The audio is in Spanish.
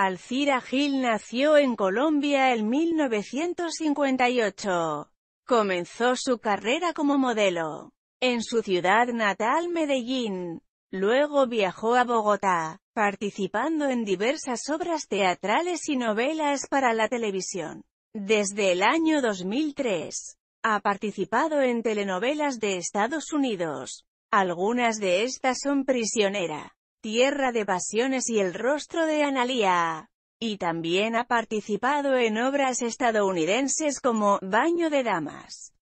Alcira Gil nació en Colombia en 1958. Comenzó su carrera como modelo en su ciudad natal Medellín. Luego viajó a Bogotá, participando en diversas obras teatrales y novelas para la televisión. Desde el año 2003, ha participado en telenovelas de Estados Unidos. Algunas de estas son Prisionera, Tierra de Pasiones y El Rostro de Analia, Y también ha participado en obras estadounidenses como Baño de Damas.